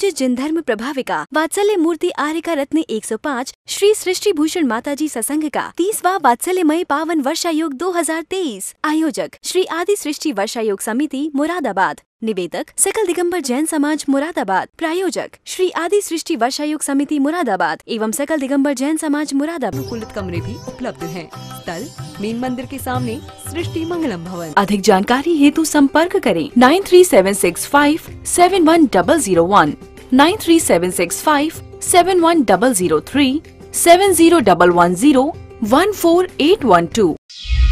पूज्य जिन धर्म प्रभाविका वात्सल्य मूर्ति आर्यका रत्न 105 श्री सृष्टि भूषण माता जी ससंग का तीसवा वात्सल्यमय पावन वर्षा योग 2023 आयोजक श्री आदि सृष्टि वर्षा योग समिति मुरादाबाद निवेदक सकल दिगंबर जैन समाज मुरादाबाद प्रायोजक श्री आदि सृष्टि वर्षायोग समिति मुरादाबाद एवं सकल दिगंबर जैन समाज मुरादाबाद कमरे भी उपलब्ध हैं। स्थल मेन मंदिर के सामने सृष्टि मंगलम भवन अधिक जानकारी हेतु संपर्क करें nine three seven six five seven one double zero one nine three three seven seven seven six five one one one double double zero zero zero four eight one two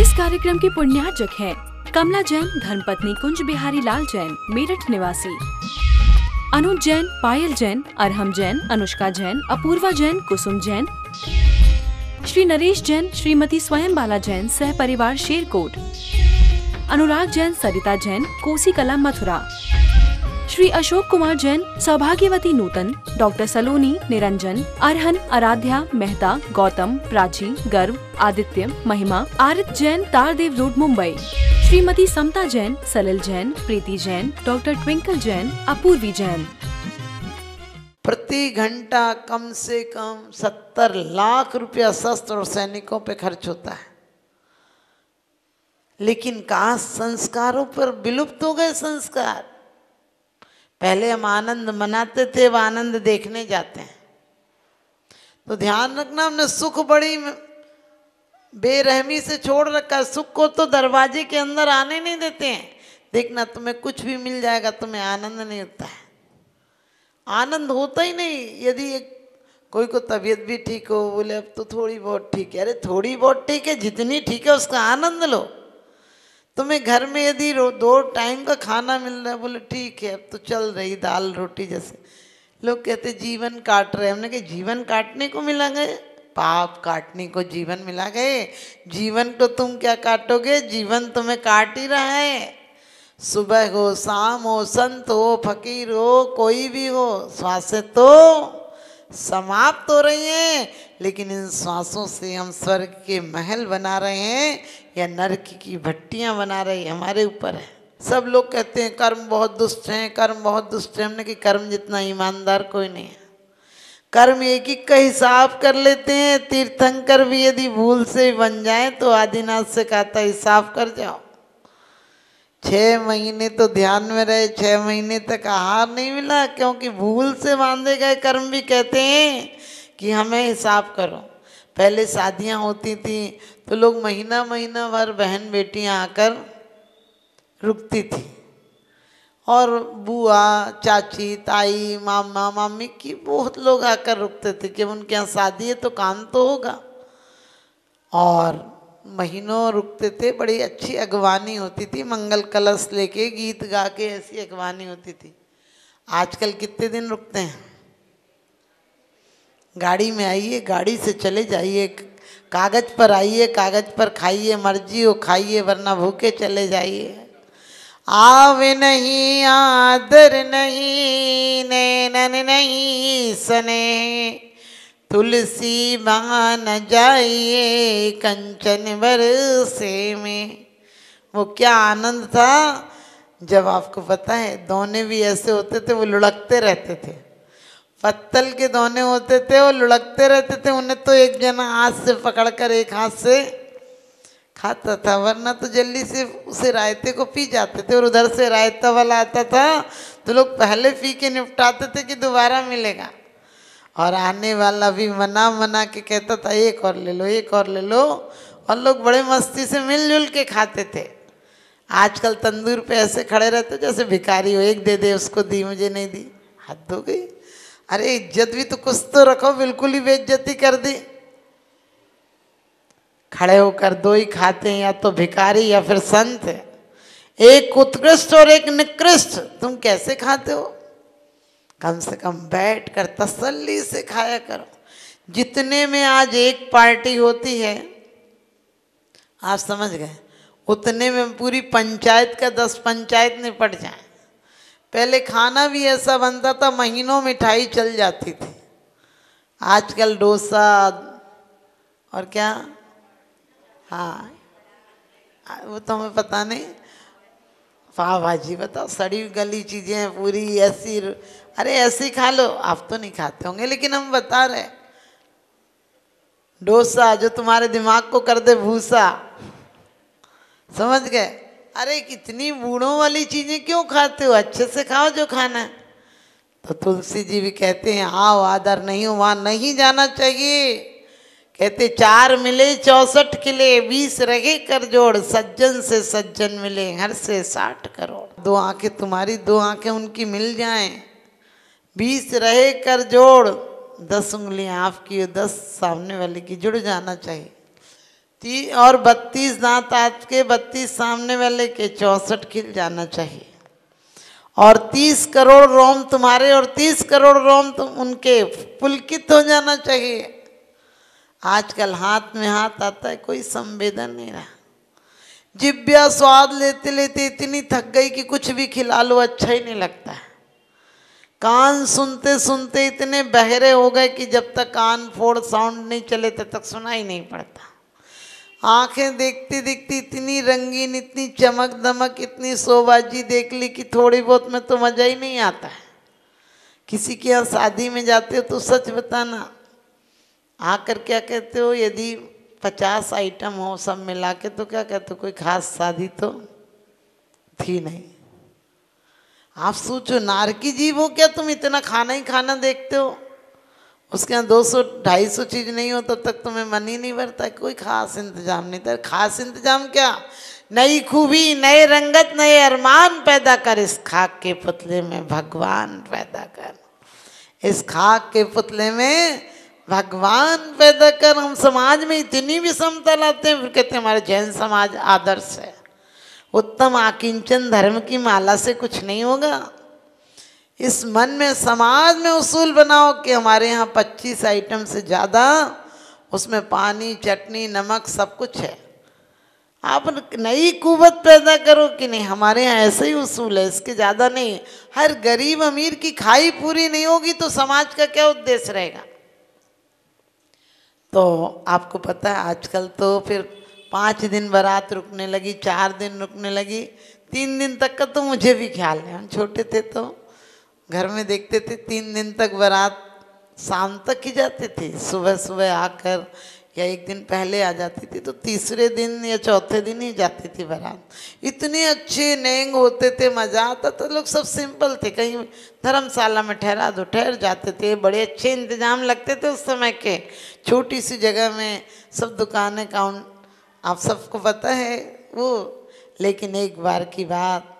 इस कार्यक्रम के पुण्यार्जक है कमला जैन धर्मपत्नी कुंज बिहारी लाल जैन मेरठ निवासी अनुज जैन पायल जैन अरहम जैन अनुष्का जैन अपूर्वा जैन कुसुम जैन श्री नरेश जैन श्रीमती स्वयं बाला जैन सह परिवार शेरकोट अनुराग जैन सरिता जैन कोसी कला मथुरा श्री अशोक कुमार जैन सौभाग्यवती Nutan doctor Saloni Niranjan Arhan Aradhya Mehta Gautam Prachi Garv Aditya Mahima Arit Jain Tardeo road Mumbai Shrimati Samta Jain Salil Jain Preeti Jain doctor Twinkle Jain Apoorvi Jain प्रति घंटा कम से कम सत्तर लाख रुपया शस्त्र और सैनिकों पे खर्च होता है लेकिन कहा संस्कारों पर विलुप्त हो गए संस्कार पहले हम आनंद मनाते थे वह आनंद देखने जाते हैं तो ध्यान रखना हमने सुख बड़ी बेरहमी से छोड़ रखा है सुख को तो दरवाजे के अंदर आने नहीं देते हैं देखना तुम्हें कुछ भी मिल जाएगा तुम्हें आनंद नहीं होता है आनंद होता ही नहीं यदि एक कोई को तबीयत भी ठीक हो बोले अब तो थोड़ी बहुत ठीक है अरे थोड़ी बहुत ठीक है जितनी ठीक है उसका आनंद लो तुम्हें घर में यदि दो टाइम का खाना मिल रहा है बोले ठीक है अब तो चल रही दाल रोटी जैसे लोग कहते जीवन काट रहे हमने कहा जीवन काटने को मिला गए पाप काटने को जीवन मिला गए जीवन को तुम क्या काटोगे जीवन तुम्हें काट ही रहा है सुबह हो शाम हो संत हो फकीर हो कोई भी हो श्वासें तो समाप्त हो रही हैं लेकिन इन श्वासों से हम स्वर्ग के महल बना रहे हैं या नरक की भट्टियाँ बना रही हमारे ऊपर है सब लोग कहते हैं कर्म बहुत दुष्ट हैं कर्म बहुत दुष्ट हैं हमने कि कर्म जितना ईमानदार कोई नहीं है कर्म एक एक का हिसाब कर लेते हैं तीर्थंकर भी यदि भूल से बन जाए तो आदिनाथ से कहता हिसाब कर जाओ छः महीने तो ध्यान में रहे छः महीने तक आहार नहीं मिला क्योंकि भूल से बांधे गए कर्म भी कहते हैं कि हमें हिसाब करो पहले शादियाँ होती थी तो लोग महीना महीना भर बहन बेटियाँ आकर रुकती थी और बुआ चाची ताई मामा मामी की बहुत लोग आकर रुकते थे कि उनके यहाँ शादी है तो काम तो होगा और महीनों रुकते थे बड़ी अच्छी अगवानी होती थी मंगल कलश लेके गीत गा के ऐसी अगवानी होती थी आजकल कितने दिन रुकते हैं गाड़ी में आइए गाड़ी से चले जाइए कागज़ पर आइए कागज़ पर खाइए मर्जी हो खाइए वरना भूखे चले जाइए आवे नहीं आदर नहीं नैनन नहीं सने तुलसी मान जाइए कंचन बरसे में वो क्या आनंद था जब आपको पता है दोने भी ऐसे होते थे वो लुढ़कते रहते थे पत्तल के दोने होते थे और लुढ़कते रहते थे उन्हें तो एक जना हाथ से पकड़कर एक हाथ से खाता था वरना तो जल्दी से उसे रायते को पी जाते थे और उधर से रायता वाला आता था तो लोग पहले पी के निपटाते थे कि दोबारा मिलेगा और आने वाला भी मना मना के कहता था एक और ले लो एक और ले लो और लोग बड़े मस्ती से मिलजुल के खाते थे आजकल तंदूर पे ऐसे खड़े रहते जैसे भिखारी हो एक दे दे उसको दी मुझे नहीं दी हद हो गई अरे इज्जत भी तो कुछ तो रखो बिल्कुल ही बेइज्जती कर दी खड़े होकर दो ही खाते हैं या तो भिखारी या फिर संत है एक उत्कृष्ट और एक निकृष्ट तुम कैसे खाते हो कम से कम बैठ कर तसल्ली से खाया करो जितने में आज एक पार्टी होती है आप समझ गए उतने में पूरी पंचायत का दस पंचायत निपट जाए पहले खाना भी ऐसा बनता था महीनों मिठाई चल जाती थी आजकल डोसा और क्या हाँ वो तो हमें पता नहीं पाव भाजी बताओ सड़ी गली चीज़ें हैं पूरी ऐसी अरे ऐसी खा लो आप तो नहीं खाते होंगे लेकिन हम बता रहे डोसा जो तुम्हारे दिमाग को कर दे भूसा समझ गए अरे कितनी बूढ़ों वाली चीज़ें क्यों खाते हो अच्छे से खाओ जो खाना है तो तुलसी जी भी कहते हैं आओ आदर नहीं हो वहाँ नहीं जाना चाहिए कहते चार मिले चौसठ किले बीस रहे कर जोड़ सज्जन से सज्जन मिले हर से साठ करोड़ दो आंखें तुम्हारी दो आंखें उनकी मिल जाएं बीस रहे कर जोड़ दस उंगलियां आपकी दस सामने वाले की जुड़ जाना चाहिए ती और बत्तीस दांत आपके बत्तीस सामने वाले के चौंसठ खिल जाना चाहिए और तीस करोड़ रोम तुम्हारे और तीस करोड़ रोम तुम उनके पुलकित हो जाना चाहिए आजकल हाथ में हाथ आता है कोई संवेदन नहीं रहा जिब्या स्वाद लेते लेते इतनी थक गई कि कुछ भी खिला लो अच्छा ही नहीं लगता है कान सुनते सुनते इतने बहरे हो गए कि जब तक कान फोड़ साउंड नहीं चले तब तक सुना ही नहीं पड़ता आंखें देखती देखती इतनी रंगीन इतनी चमक दमक इतनी सोबाजी देख ली कि थोड़ी बहुत में तो मज़ा ही नहीं आता है किसी के यहाँ शादी में जाते हो तो सच बताना आकर क्या कहते हो यदि पचास आइटम हो सब मिला के तो क्या कहते हो कोई खास शादी तो थी नहीं आप सोचो नारकी जीव हो क्या तुम इतना खाना ही खाना देखते हो उसके यहाँ दो सौ ढाई सौ चीज़ नहीं हो तब तक तुम्हें मन ही नहीं भरता कोई खास इंतजाम नहीं था खास इंतजाम क्या नई खूबी नए रंगत नए अरमान पैदा कर इस खाक के पुतले में भगवान पैदा कर इस खाक के पुतले में भगवान पैदा कर हम समाज में इतनी विषमता लाते हैं फिर कहते हैं हमारे जैन समाज आदर्श है उत्तम आकिंचन धर्म की माला से कुछ नहीं होगा इस मन में समाज में उसूल बनाओ कि हमारे यहाँ 25 आइटम से ज़्यादा उसमें पानी चटनी नमक सब कुछ है आप नई कुवत पैदा करो कि नहीं हमारे यहाँ ऐसे ही उसूल है इसके ज़्यादा नहीं हर गरीब अमीर की खाई पूरी नहीं होगी तो समाज का क्या उद्देश्य रहेगा तो आपको पता है आजकल तो फिर पाँच दिन बारात रुकने लगी चार दिन रुकने लगी तीन दिन तक का तो मुझे भी ख्याल है हम छोटे थे तो घर में देखते थे तीन दिन तक बारात शाम तक ही जाती थी सुबह सुबह आकर या एक दिन पहले आ जाती थी तो तीसरे दिन या चौथे दिन ही जाती थी बारात इतने अच्छे नेंग होते थे मज़ा आता तो लोग सब सिंपल थे कहीं धर्मशाला में ठहरा दो ठहर जाते थे बड़े अच्छे इंतजाम लगते थे उस समय के छोटी सी जगह में सब दुकानें काउंट आप सबको पता है वो लेकिन एक बार की बात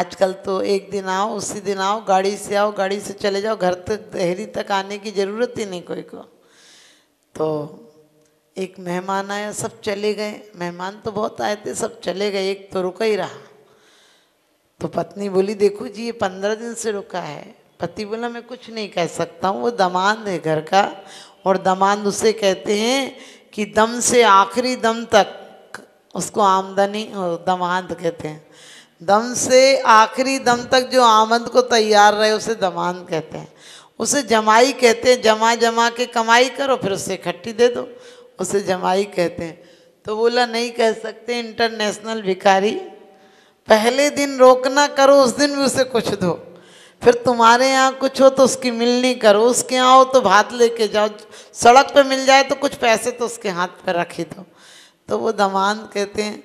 आजकल तो एक दिन आओ उसी दिन आओ गाड़ी से आओ गाड़ी से चले जाओ घर तक दहरी तक आने की ज़रूरत ही नहीं कोई को तो एक मेहमान आया सब चले गए मेहमान तो बहुत आए थे सब चले गए एक तो रुका ही रहा तो पत्नी बोली देखो जी ये पंद्रह दिन से रुका है पति बोला मैं कुछ नहीं कह सकता हूँ वो दमांद है घर का और दमांद उसे कहते हैं कि दम से आखिरी दम तक उसको आमदनी दमांद कहते हैं दम से आखिरी दम तक जो आमद को तैयार रहे उसे दमान कहते हैं उसे जमाई कहते हैं जमा जमा के कमाई करो फिर उसे इकट्ठी दे दो उसे जमाई कहते हैं तो बोला नहीं कह सकते इंटरनेशनल भिखारी पहले दिन रोकना करो उस दिन भी उसे कुछ दो फिर तुम्हारे यहाँ कुछ हो तो उसकी मिलनी करो उसके यहाँ हो तो भात लेके जाओ सड़क पे मिल जाए तो कुछ पैसे तो उसके हाथ पर रख ही दो तो वो दमान कहते हैं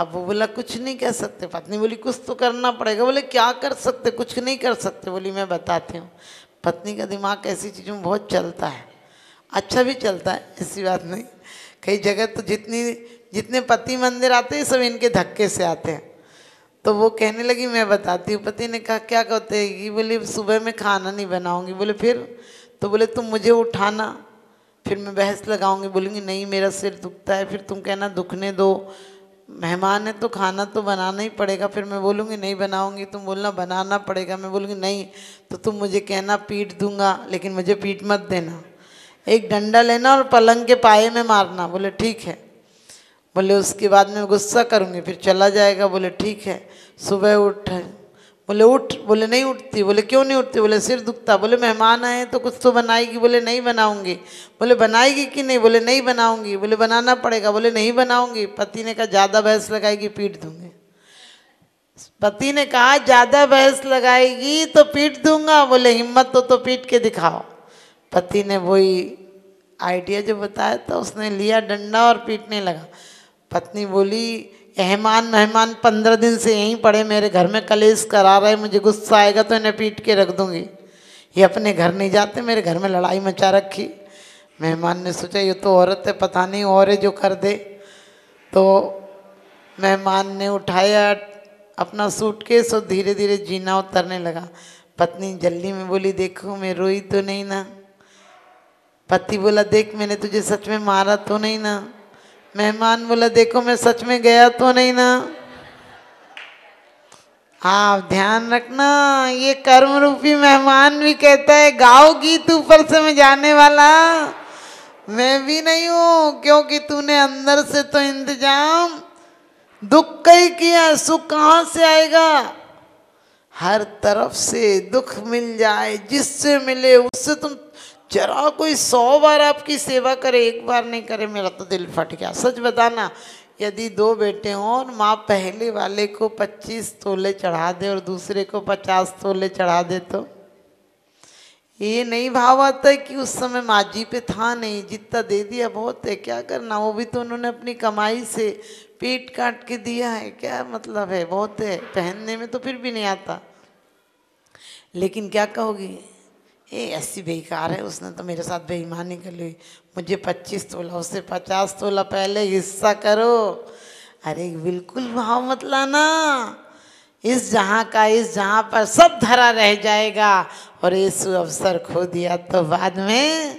अब वो बोला कुछ नहीं कह सकते पत्नी बोली कुछ तो करना पड़ेगा बोले क्या कर सकते कुछ नहीं कर सकते बोली मैं बताती हूँ पत्नी का दिमाग ऐसी चीज़ों में बहुत चलता है अच्छा भी चलता है ऐसी बात नहीं कई जगह तो जितनी जितने पति मंदिर आते हैं सब इनके धक्के से आते हैं तो वो कहने लगी मैं बताती हूँ पति ने कहा क्या कहते हैं बोले सुबह में खाना नहीं बनाऊँगी बोले फिर तो बोले तुम मुझे उठाना फिर मैं बहस लगाऊँगी बोलूँगी नहीं मेरा सिर दुखता है फिर तुम कहना दुखने दो मेहमान है तो खाना तो बनाना ही पड़ेगा फिर मैं बोलूँगी नहीं बनाऊँगी तुम बोलना बनाना पड़ेगा मैं बोलूँगी नहीं तो तुम मुझे कहना पीट दूंगा लेकिन मुझे पीट मत देना एक डंडा लेना और पलंग के पाए में मारना बोले ठीक है बोले उसके बाद में गुस्सा करूँगी फिर चला जाएगा बोले ठीक है सुबह उठ बोले उठ बोले नहीं उठती बोले क्यों नहीं उठती बोले सिर दुखता बोले मेहमान आए तो कुछ तो बनाएगी बोले नहीं बनाऊंगी बोले बनाएगी कि नहीं बोले नहीं बनाऊंगी बोले बनाना पड़ेगा बोले नहीं बनाऊंगी पति ने कहा ज़्यादा बहस लगाएगी पीट दूंगी पति ने कहा ज़्यादा बहस लगाएगी तो पीट दूंगा बोले हिम्मत तो तो पीट के दिखाओ पति ने वही आइडिया जो बताया था उसने लिया डंडा और पीटने लगा पत्नी बोली अहमान मेहमान पंद्रह दिन से यहीं पड़े मेरे घर में कलेस करा रहे मुझे गुस्सा आएगा तो इन्हें पीट के रख दूँगी ये अपने घर नहीं जाते मेरे घर में लड़ाई मचा रखी मेहमान ने सोचा ये तो औरत है पता नहीं और है जो कर दे तो मेहमान ने उठाया अपना सूटकेस और धीरे धीरे जीना उतरने लगा पत्नी जल्दी में बोली देखो मैं रोई तो नहीं ना पति बोला देख मैंने तुझे सच में मारा तो नहीं ना मेहमान बोला देखो मैं सच में गया तो नहीं ना आप ध्यान रखना ये कर्म रूपी मेहमान भी कहता है गाओ गीत ऊपर से मैं जाने वाला मैं भी नहीं हूँ क्योंकि तूने अंदर से तो इंतजाम दुख का ही किया सुख कहाँ से आएगा हर तरफ से दुख मिल जाए जिससे मिले उससे तुम जरा कोई सौ बार आपकी सेवा करे एक बार नहीं करे मेरा तो दिल फट गया सच बताना यदि दो बेटे हों और माँ पहले वाले को पच्चीस तोले चढ़ा दे और दूसरे को पचास तोले चढ़ा दे तो ये नहीं भाव आता कि उस समय माँ जी पे था नहीं जितना दे दिया बहुत है क्या करना वो भी तो उन्होंने अपनी कमाई से पेट काट के दिया है क्या मतलब है बहुत है पहनने में तो फिर भी नहीं आता लेकिन क्या कहोगी ये ऐसी बेकार है उसने तो मेरे साथ बेईमानी कर ली मुझे पच्चीस तोला उससे पचास तोला पहले हिस्सा करो अरे बिल्कुल भाव मत लाना इस जहाँ का इस जहाँ पर सब धरा रह जाएगा और ये सु अवसर खो दिया तो बाद में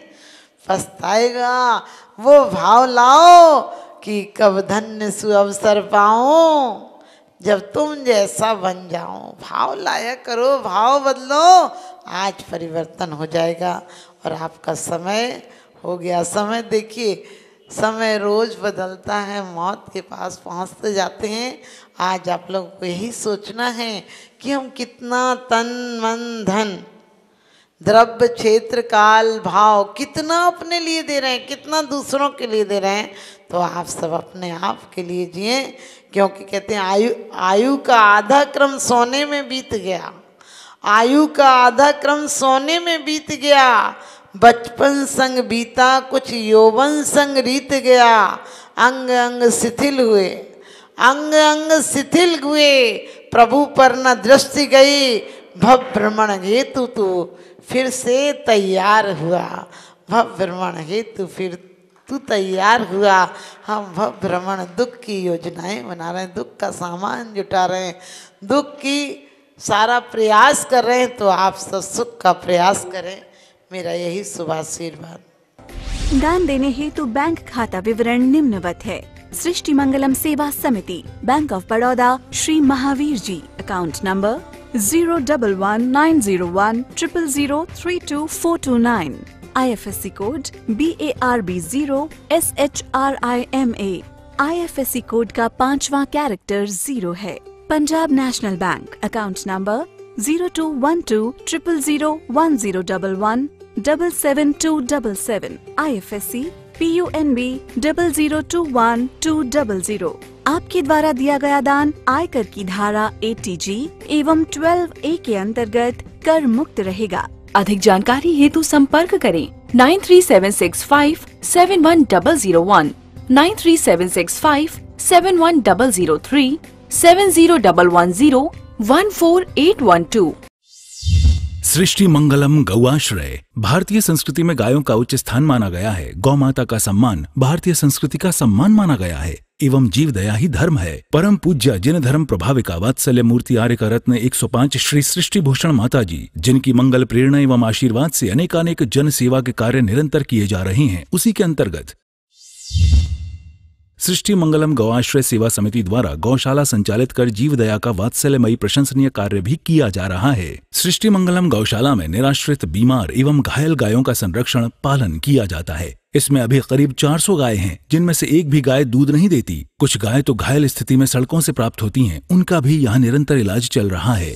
पछताएगा वो भाव लाओ कि कब धन्य सुअवसर पाऊँ जब तुम जैसा बन जाओ भाव लाया करो भाव बदलो आज परिवर्तन हो जाएगा और आपका समय हो गया समय देखिए समय रोज बदलता है मौत के पास पहुंचते जाते हैं आज आप लोगों को यही सोचना है कि हम कितना तन मन धन द्रव्य क्षेत्र काल भाव कितना अपने लिए दे रहे हैं कितना दूसरों के लिए दे रहे हैं तो आप सब अपने आप के लिए जिए क्योंकि कहते हैं आयु आयु का आधा क्रम सोने में बीत गया आयु का आधा क्रम सोने में बीत गया बचपन संग बीता कुछ यौवन संग रीत गया अंग अंग शिथिल हुए अंग अंग शिथिल हुए प्रभु पर न दृष्टि गई भव भ्रमण हेतु तू फिर से तैयार हुआ भव भ्रमण हेतु फिर तू तैयार हुआ हम भ्रमण दुख की योजनाएं बना रहे हैं दुख का सामान जुटा रहे हैं दुख की सारा प्रयास कर रहे हैं तो आप सब सुख का प्रयास करें मेरा यही शुभ आशीर्वाद दान देने हेतु तो बैंक खाता विवरण निम्नवत है सृष्टि Mangalam Seva Samiti Bank of Baroda Shri Mahavir ji account number zero double one nine zero one triple zero three two four two nine I code B A R B zero S H R I M A I F S C code का पांचवा character zero है Punjab National Bank account number zero two one two triple zero one zero double one double seven two double seven I F S C P U N B double zero two one two double zero आपके द्वारा दिया गया दान आयकर की धारा eighty जी एवं twelve ए के अंतर्गत कर मुक्त रहेगा अधिक जानकारी हेतु संपर्क करें nine three seven six five seven one double zero one nine three seven six five seven one double zero three seven zero double one zero one four eight one two Srishti Mangalam गौआश्रय भारतीय संस्कृति में गायों का उच्च स्थान माना गया है गौ माता का सम्मान भारतीय संस्कृति का सम्मान माना गया है एवं जीव दया ही धर्म है परम पूज्य जिन धर्म प्रभाविका वात्सल्य मूर्ति आर्य का रत्न पांच श्री सृष्टि भूषण माता जी जिनकी मंगल प्रेरणा एवं आशीर्वाद से अनेकानेक जन सेवा के कार्य निरंतर किए जा रहे हैं उसी के अंतर्गत सृष्टि मंगलम गौआश्रय सेवा समिति द्वारा गौशाला संचालित कर जीव दया का वात्सल्यमयी प्रशंसनीय कार्य भी किया जा रहा है सृष्टि मंगलम गौशाला में निराश्रित बीमार एवं घायल गायों का संरक्षण पालन किया जाता है इसमें अभी करीब 400 गाय हैं जिनमें से एक भी गाय दूध नहीं देती कुछ गाय तो घायल स्थिति में सड़कों से प्राप्त होती हैं उनका भी यहाँ निरंतर इलाज चल रहा है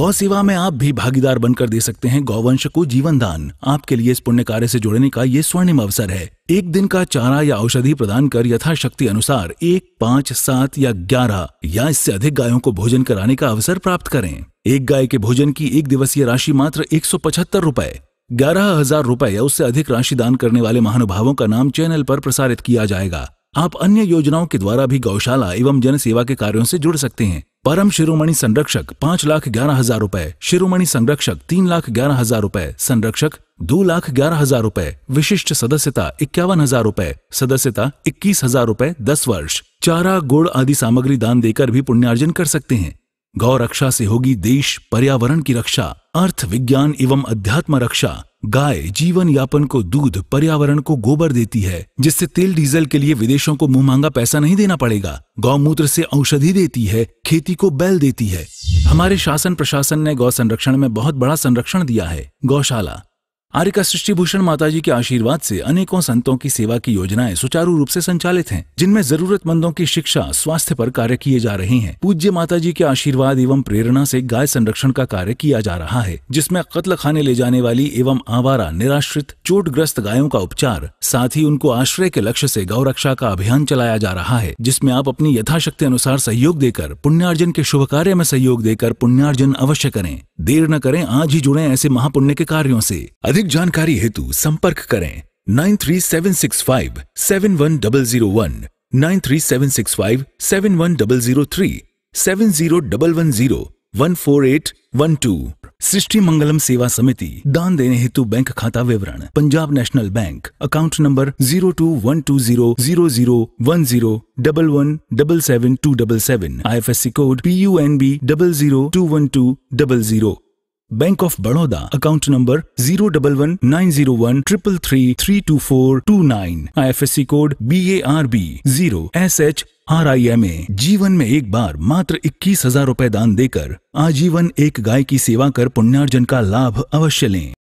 गौ सेवा में आप भी भागीदार बनकर दे सकते हैं गौवंश को जीवन दान आपके लिए इस पुण्य कार्य से जुड़ने का ये स्वर्णिम अवसर है एक दिन का चारा या औषधि प्रदान कर यथाशक्ति अनुसार एक पाँच सात या ग्यारह या इससे अधिक गायों को भोजन कराने का अवसर प्राप्त करें एक गाय के भोजन की एक दिवसीय राशि मात्र एक सौ पचहत्तर रूपए ग्यारह हजार रुपए या उससे अधिक राशि दान करने वाले महानुभावों का नाम चैनल पर प्रसारित किया जाएगा आप अन्य योजनाओं के द्वारा भी गौशाला एवं जन सेवा के कार्यो से जुड़ सकते हैं परम शिरोमणि संरक्षक पाँच लाख ग्यारह हजार रूपए शिरोमणि संरक्षक तीन लाख ग्यारह हजार रूपए संरक्षक दो लाख ग्यारह हजार रूपए विशिष्ट सदस्यता इक्यावन हजार रूपए सदस्यता इक्कीस हजार रूपए दस वर्ष चारा गुड़ आदि सामग्री दान देकर भी पुण्यार्जन कर सकते हैं गौ रक्षा से होगी देश पर्यावरण की रक्षा अर्थ विज्ञान एवं अध्यात्म रक्षा गाय जीवन यापन को दूध पर्यावरण को गोबर देती है जिससे तेल डीजल के लिए विदेशों को मुंह मांगा पैसा नहीं देना पड़ेगा गौमूत्र से औषधि देती है खेती को बैल देती है हमारे शासन प्रशासन ने गौ संरक्षण में बहुत बड़ा संरक्षण दिया है गौशाला आरिका सृष्टि माता जी के आशीर्वाद से अनेकों संतों की सेवा की योजनाएं सुचारू रूप से संचालित हैं जिनमें जरूरतमंदों की शिक्षा स्वास्थ्य पर कार्य किए जा रहे हैं पूज्य माता जी के आशीर्वाद एवं प्रेरणा से गाय संरक्षण का कार्य किया जा रहा है जिसमें कत्ल खाने ले जाने वाली एवं आवारा निराश्रित चोटग्रस्त गायों का उपचार साथ ही उनको आश्रय के लक्ष्य ऐसी गौ रक्षा का अभियान चलाया जा रहा है जिसमे आप अपनी यथाशक्ति अनुसार सहयोग देकर पुण्यार्जन के शुभ कार्य में सहयोग देकर पुण्यार्जन अवश्य करें देर न करें आज ही जुड़े ऐसे महापुण्य के कार्यो ऐसी अधिक जानकारी हेतु संपर्क करें nine three seven six five seven one double zero one nine three seven six five seven one double zero three seven zero double one zero one four eight one two Srishti Mangalam Seva Samiti दान देने हेतु बैंक खाता विवरण Punjab National Bank account number zero two one two zero zero zero one zero double one double seven two double seven I F S C code P U N B double zero two one two double zero Bank of Baroda account number zero double one nine zero one triple three three two four two nine I F S C code B A R B zero S H R I M A जीवन में एक बार मात्र इक्कीस हजार रूपए दान देकर आजीवन एक गाय की सेवा कर पुण्यार्जन का लाभ अवश्य लें